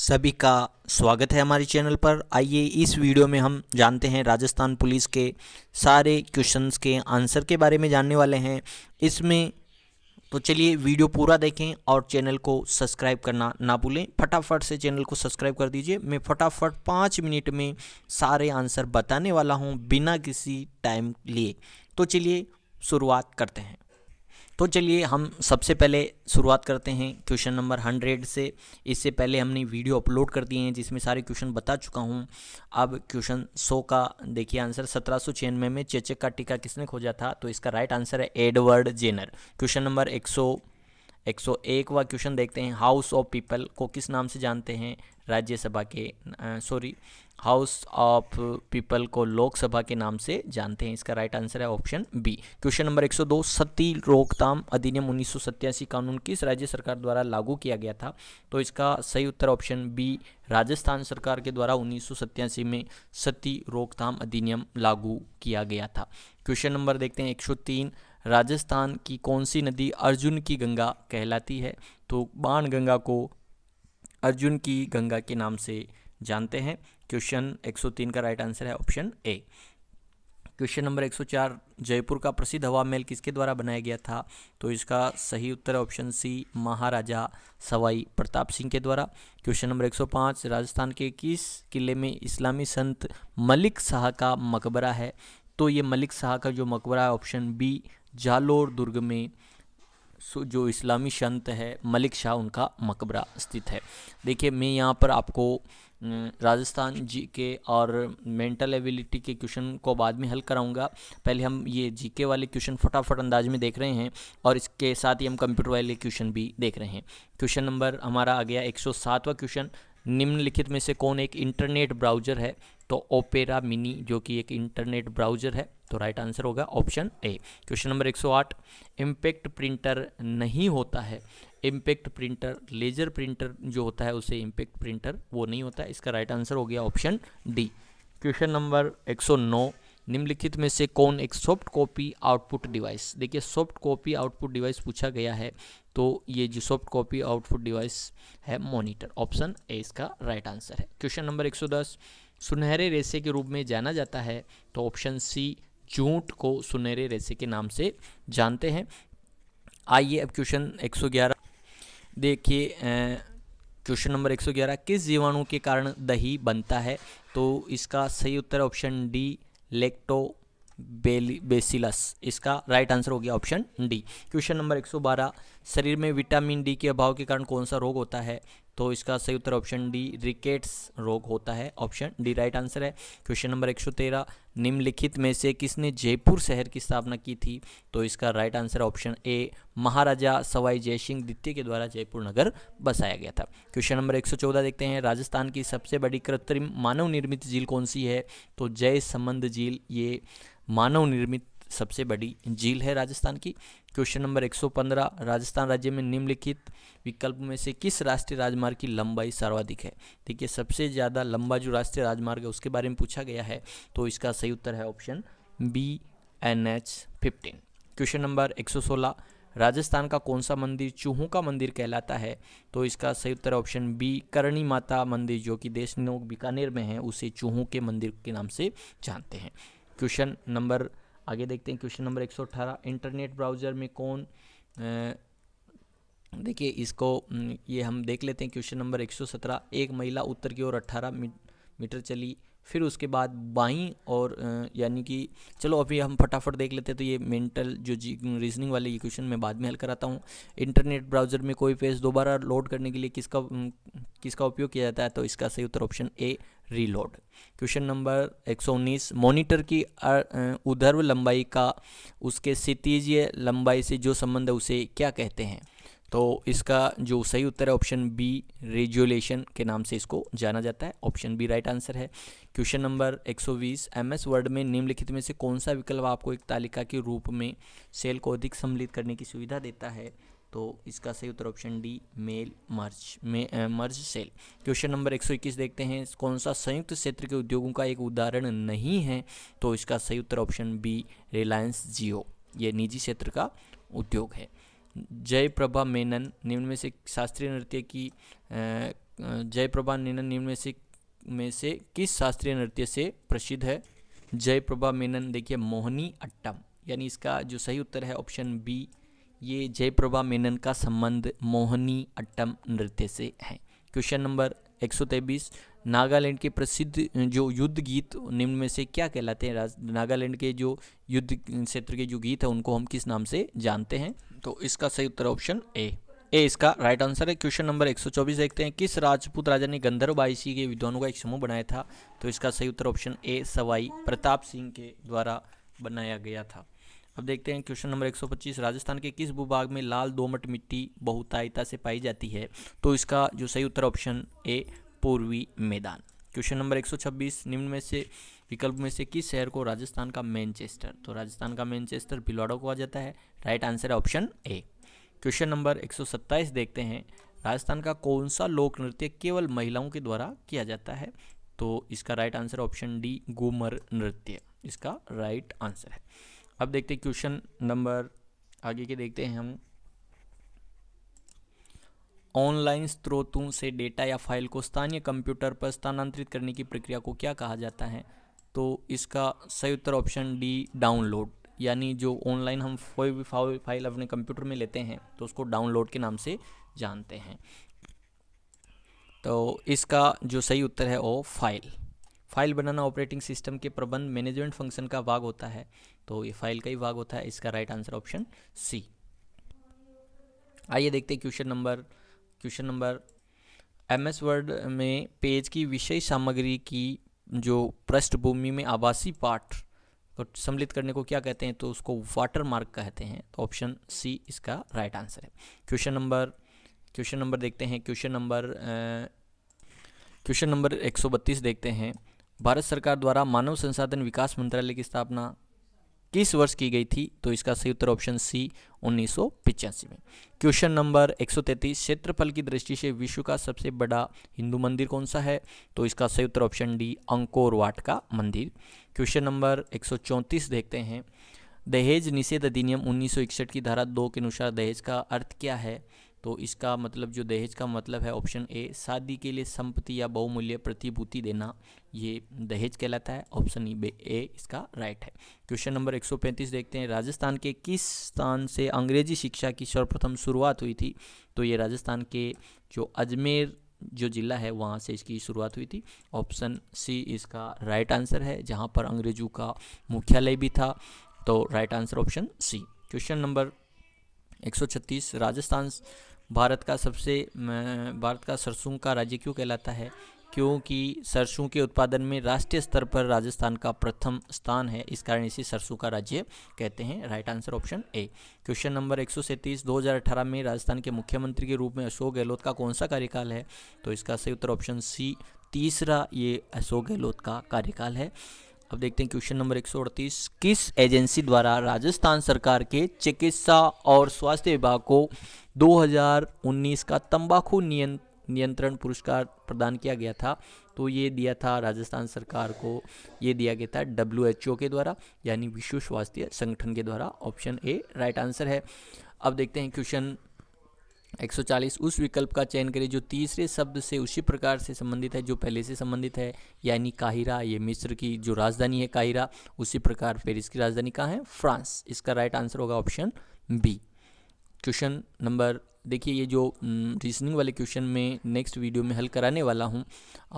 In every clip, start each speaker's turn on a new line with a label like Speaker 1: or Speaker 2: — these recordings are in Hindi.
Speaker 1: सभी का स्वागत है हमारे चैनल पर आइए इस वीडियो में हम जानते हैं राजस्थान पुलिस के सारे क्वेश्चंस के आंसर के बारे में जानने वाले हैं इसमें तो चलिए वीडियो पूरा देखें और चैनल को सब्सक्राइब करना ना भूलें फटाफट से चैनल को सब्सक्राइब कर दीजिए मैं फटाफट पाँच मिनट में सारे आंसर बताने वाला हूँ बिना किसी टाइम लिए तो चलिए शुरुआत करते हैं तो चलिए हम सबसे पहले शुरुआत करते हैं क्वेश्चन नंबर हंड्रेड से इससे पहले हमने वीडियो अपलोड कर दिए हैं जिसमें सारे क्वेश्चन बता चुका हूँ अब क्वेश्चन सौ का देखिए आंसर सत्रह सौ छियानवे में चेचक का टीका किसने खोजा था तो इसका राइट आंसर है एडवर्ड जेनर क्वेश्चन नंबर एक सौ वा क्वेश्चन देखते हैं हाउस ऑफ पीपल को किस नाम से जानते हैं राज्यसभा के सॉरी हाउस ऑफ पीपल को लोकसभा के नाम से जानते हैं इसका राइट आंसर है ऑप्शन बी क्वेश्चन नंबर 102 सती रोकथाम अधिनियम उन्नीस कानून किस राज्य सरकार द्वारा लागू किया गया था तो इसका सही उत्तर ऑप्शन बी राजस्थान सरकार के द्वारा उन्नीस में सती रोकथाम अधिनियम लागू किया गया था क्वेश्चन नंबर देखते हैं 103 राजस्थान की कौन सी नदी अर्जुन की गंगा कहलाती है तो बाण गंगा को अर्जुन की गंगा के नाम से जानते हैं क्वेश्चन 103 का राइट आंसर है option A question number 104 Jaipur का प्रसिद्ध हवा महल किसके द्वारा बनाया गया था तो इसका सही उत्तर ऑप्शन सी महाराजा सवाई प्रताप सिंह के द्वारा क्वेश्चन नंबर 105 राजस्थान के किस किले में इस्लामी संत मलिक शाह का मकबरा है तो ये मलिक शाह का जो मकबरा है ऑप्शन बी जालोर दुर्ग में जो इस्लामी संत है मलिक शाह उनका मकबरा स्थित है देखिए मैं यहाँ पर आपको राजस्थान जी के और मेंटल एबिलिटी के क्वेश्चन को बाद में हल कराऊंगा पहले हम ये जीके वाले क्वेश्चन फटाफट अंदाज में देख रहे हैं और इसके साथ ही हम कंप्यूटर वाले क्वेश्चन भी देख रहे हैं क्वेश्चन नंबर हमारा आ गया एक सौ क्वेश्चन निम्नलिखित में से कौन एक इंटरनेट ब्राउज़र है तो ओपेरा मिनी जो कि एक इंटरनेट ब्राउज़र है तो राइट आंसर होगा option A question number 108 impact printer नहीं होता है इम्पैक्ट प्रिंटर लेजर प्रिंटर जो होता है उसे इम्पैक्ट प्रिंटर वो नहीं होता इसका राइट आंसर हो गया ऑप्शन डी क्वेश्चन नंबर 109 निम्नलिखित में से कौन एक सॉफ्ट कॉपी आउटपुट डिवाइस देखिए सॉफ्ट कॉपी आउटपुट डिवाइस पूछा गया है तो ये जो सॉफ्ट कॉपी आउटपुट डिवाइस है मॉनिटर ऑप्शन ए इसका राइट आंसर है क्वेश्चन नंबर एक सुनहरे रेसे के रूप में जाना जाता है तो ऑप्शन सी जोंट को सुनहरे रेसे के नाम से जानते हैं आइए अब क्वेश्चन 111 देखिए क्वेश्चन नंबर 111 किस जीवाणु के कारण दही बनता है तो इसका सही उत्तर ऑप्शन डी लेक्टो बेसिलस इसका राइट आंसर हो गया ऑप्शन डी क्वेश्चन नंबर 112 शरीर में विटामिन डी के अभाव के कारण कौन सा रोग होता है तो इसका सही उत्तर ऑप्शन डी रिकेट्स रोग होता है ऑप्शन डी राइट आंसर है क्वेश्चन नंबर 113 निम्नलिखित में से किसने जयपुर शहर की स्थापना की थी तो इसका right answer option A Maharaja Sawai Jai Singh द्वितीय के द्वारा जयपुर नगर बसाया गया था क्वेश्चन नंबर 114 देखते हैं राजस्थान की सबसे बड़ी कृत्रिम मानव निर्मित झील कौन सी है तो जय संबंध झील ये मानव निर्मित सबसे बड़ी झील है राजस्थान की क्वेश्चन नंबर 115 राजस्थान राज्य में निम्नलिखित विकल्प में से किस राष्ट्रीय राजमार्ग की लंबाई सर्वाधिक है देखिए सबसे ज़्यादा लंबा जो राष्ट्रीय राजमार्ग है उसके बारे में पूछा गया है तो इसका सही उत्तर है option B N H fifteen question number 116 Rajasthan का कौन सा मंदिर चूहों का मंदिर कहलाता है तो इसका सही उत्तर ऑप्शन बी करणी माता मंदिर जो कि देश बीकानेर में है उसे चूहों के मंदिर के नाम से जानते हैं क्वेश्चन नंबर आगे देखते हैं क्वेश्चन नंबर 118 इंटरनेट ब्राउज़र में कौन देखिए इसको ये हम देख लेते हैं क्वेश्चन नंबर 117 एक महिला उत्तर की ओर 18 मीटर चली फिर उसके बाद बाई और यानी कि चलो अभी हम फटाफट देख लेते हैं तो ये मेंटल जो जी रीजनिंग वाले इक्वेशन मैं बाद में हल कराता हूँ इंटरनेट ब्राउज़र में कोई पेज दोबारा लोड करने के लिए किसका किसका उपयोग किया जाता है तो इसका सही उत्तर option A reload question number 119 monitor की उधर्व लंबाई का उसके सितीजीय लंबाई से जो संबंध है उसे क्या कहते हैं तो इसका जो सही उत्तर है ऑप्शन बी रेजुलेशन के नाम से इसको जाना जाता है ऑप्शन बी राइट आंसर है क्वेश्चन नंबर 120 एमएस वर्ड में निम्नलिखित में से कौन सा विकल्प आपको एक तालिका के रूप में सेल को अधिक सम्मिलित करने की सुविधा देता है तो इसका सही उत्तर ऑप्शन डी मेल मर्ज में मर्ज सेल क्वेश्चन नंबर 121 देखते हैं कौन सा संयुक्त क्षेत्र के उद्योगों का एक उदाहरण नहीं है तो इसका सही उत्तर ऑप्शन बी रिलायंस जियो ये निजी क्षेत्र का उद्योग है जयप्रभा मेनन निम्न में से शास्त्रीय नृत्य की जयप्रभा मेनन निम्न में से में से किस शास्त्रीय नृत्य से प्रसिद्ध है जयप्रभा मेनन देखिए मोहनी अट्टम यानी इसका जो सही उत्तर है ऑप्शन बी ये जयप्रभा मेनन का संबंध मोहनी अट्टम नृत्य से है क्वेश्चन नंबर एक सौ तेईस नागालैंड के प्रसिद्ध जो युद्ध गीत निम्न में से क्या कहलाते हैं नागालैंड के जो युद्ध क्षेत्र के जो गीत है उनको हम किस नाम से जानते हैं तो इसका सही उत्तर ऑप्शन ए ए इसका राइट आंसर है क्वेश्चन नंबर 124 देखते हैं किस राजपूत राजा ने गंधर्व आईसी के विद्वानों का एक समूह बनाया था तो इसका सही उत्तर ऑप्शन ए सवाई प्रताप सिंह के द्वारा बनाया गया था अब देखते हैं क्वेश्चन नंबर 125 राजस्थान के किस भूभाग में लाल दोमट मिट्टी बहुतायता से पाई जाती है तो इसका जो सही उत्तर ऑप्शन ए पूर्वी मैदान क्वेश्चन नंबर एक निम्न में से विकल्प में से किस शहर को राजस्थान का मैनचेस्टर तो राजस्थान का मैनचेस्टर भिलवाड़ा को आ जाता है राइट आंसर है ऑप्शन ए क्वेश्चन नंबर 127 देखते हैं राजस्थान का कौन सा लोक नृत्य केवल महिलाओं के द्वारा किया जाता है तो इसका right answer option D Ghoomar नृत्य इसका राइट आंसर है अब देखते हैं क्वेश्चन नंबर आगे के देखते हैं हम ऑनलाइन स्रोतों से डेटा या फाइल को स्थानीय कंप्यूटर पर स्थानांतरित करने की प्रक्रिया को क्या कहा जाता है तो इसका सही उत्तर ऑप्शन डी डाउनलोड यानी जो ऑनलाइन हम कोई भी फाइल अपने कंप्यूटर में लेते हैं तो उसको डाउनलोड के नाम से जानते हैं तो इसका जो सही उत्तर है वो फाइल फाइल बनाना ऑपरेटिंग सिस्टम के प्रबंध मैनेजमेंट फंक्शन का भाग होता है तो ये फाइल का ही भाग होता है इसका राइट आंसर ऑप्शन सी आइए देखते हैं question number question number M S word में पेज की विषय सामग्री की जो पृष्ठभूमि में आवासीय पाठ को सम्मिलित करने को क्या कहते हैं तो उसको वाटर मार्क कहते हैं तो ऑप्शन सी इसका राइट आंसर है क्वेश्चन नंबर क्वेश्चन नंबर देखते हैं क्वेश्चन नंबर क्वेश्चन नंबर 132 देखते हैं भारत सरकार द्वारा मानव संसाधन विकास मंत्रालय की स्थापना किस वर्ष की गई थी तो इसका सही उत्तर ऑप्शन सी उन्नीस में क्वेश्चन नंबर 133 क्षेत्रफल की दृष्टि से विश्व का सबसे बड़ा हिंदू मंदिर कौन सा है तो इसका सही उत्तर ऑप्शन डी अंकोर वाट का मंदिर क्वेश्चन नंबर 134 देखते हैं दहेज निषेध अधिनियम 1961 की धारा दो के अनुसार दहेज का अर्थ क्या है तो इसका मतलब जो दहेज का मतलब है ऑप्शन ए शादी के लिए संपत्ति या बहुमूल्य प्रतिभूति देना ये दहेज कहलाता है ऑप्शन ई ए इसका राइट है क्वेश्चन नंबर 135 देखते हैं राजस्थान के किस स्थान से अंग्रेजी शिक्षा की सर्वप्रथम शुरुआत हुई थी तो ये राजस्थान के जो अजमेर जो जिला है वहाँ से इसकी शुरुआत हुई थी ऑप्शन सी इसका राइट आंसर है जहाँ पर अंग्रेजों का मुख्यालय भी था तो right answer option C question number 136 Rajasthan Bharat का सबसे भारत का सरसों का राज्य क्यों कहलाता है क्योंकि सरसों के उत्पादन में राष्ट्रीय स्तर पर राजस्थान का प्रथम स्थान है इस कारण इसे सरसों का राज्य कहते हैं right answer option A question number एक सौ सैंतीस दो हज़ार अठारह में राजस्थान के मुख्यमंत्री के रूप में अशोक गहलोत का कौन सा कार्यकाल है तो इसका सही उत्तर ऑप्शन सी तीसरा ये अशोक गहलोत का कार्यकाल है अब देखते हैं क्वेश्चन नंबर एक किस एजेंसी द्वारा राजस्थान सरकार के चिकित्सा और स्वास्थ्य विभाग को 2019 का तंबाकू नियंत्रण पुरस्कार प्रदान किया गया था तो ये दिया था राजस्थान सरकार को ये दिया गया था डब्ल्यू के द्वारा यानी विश्व स्वास्थ्य संगठन के द्वारा ऑप्शन ए राइट आंसर है अब देखते हैं क्वेश्चन 140 उस विकल्प का चयन करें जो तीसरे शब्द से उसी प्रकार से संबंधित है जो पहले से संबंधित है यानी काहिरा ये मिस्र की जो राजधानी है काहिरा उसी प्रकार पेरिस की राजधानी कहाँ है फ्रांस इसका राइट आंसर होगा ऑप्शन बी क्वेश्चन नंबर देखिए ये जो रीजनिंग वाले क्वेश्चन में नेक्स्ट वीडियो में हल कराने वाला हूँ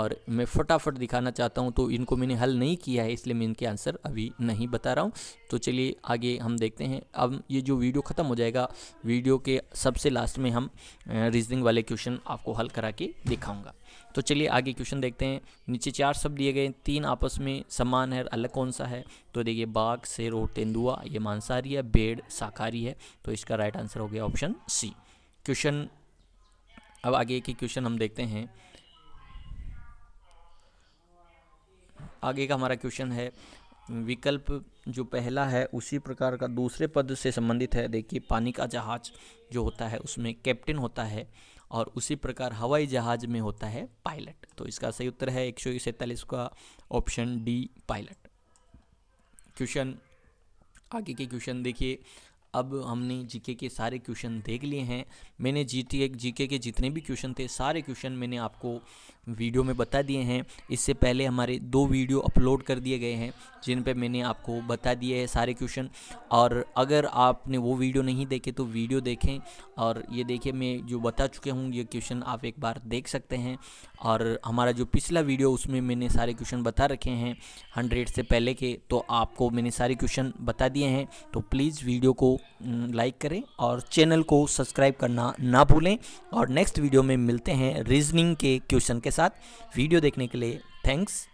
Speaker 1: और मैं फटाफट दिखाना चाहता हूँ तो इनको मैंने हल नहीं किया है इसलिए मैं इनके आंसर अभी नहीं बता रहा हूँ तो चलिए आगे हम देखते हैं अब ये जो वीडियो ख़त्म हो जाएगा वीडियो के सबसे लास्ट में हम रीजनिंग वाले क्वेश्चन आपको हल करा के दिखाऊँगा तो चलिए आगे क्वेश्चन देखते हैं नीचे चार शब्द दिए गए तीन आपस में समान है अलग कौन सा है तो देखिए बाघ शेर और तेंदुआ ये मांसाहारी है बेड़ शाकाहारी है तो इसका राइट आंसर हो गया ऑप्शन सी क्वेश्चन अब आगे के क्वेश्चन हम देखते हैं आगे का हमारा क्वेश्चन है विकल्प जो पहला है उसी प्रकार का दूसरे पद से संबंधित है देखिए पानी का जहाज जो होता है उसमें कैप्टन होता है और उसी प्रकार हवाई जहाज में होता है पायलट तो इसका सही उत्तर है एक सौ सैंतालीस का ऑप्शन डी पायलट क्वेश्चन आगे के क्वेश्चन देखिए अब हमने जीके के सारे क्वेश्चन देख लिए हैं मैंने जी टी जीके के जितने भी क्वेश्चन थे सारे क्वेश्चन मैंने आपको वीडियो में बता दिए हैं इससे पहले हमारे दो वीडियो अपलोड कर दिए गए हैं जिन पे मैंने आपको बता दिए हैं सारे क्वेश्चन और अगर आपने वो वीडियो नहीं देखे तो वीडियो देखें और ये देखिए मैं जो बता चुके हूँ ये क्वेश्चन आप एक बार देख सकते हैं और हमारा जो पिछला वीडियो उसमें मैंने सारे क्वेश्चन बता रखे हैं हंड्रेड से पहले के तो आपको मैंने सारे क्वेश्चन बता दिए हैं तो प्लीज़ वीडियो को लाइक हम्म, करें और चैनल को सब्सक्राइब करना ना भूलें और नेक्स्ट वीडियो में मिलते हैं रीजनिंग के क्वेश्चन के साथ वीडियो देखने के लिए थैंक्स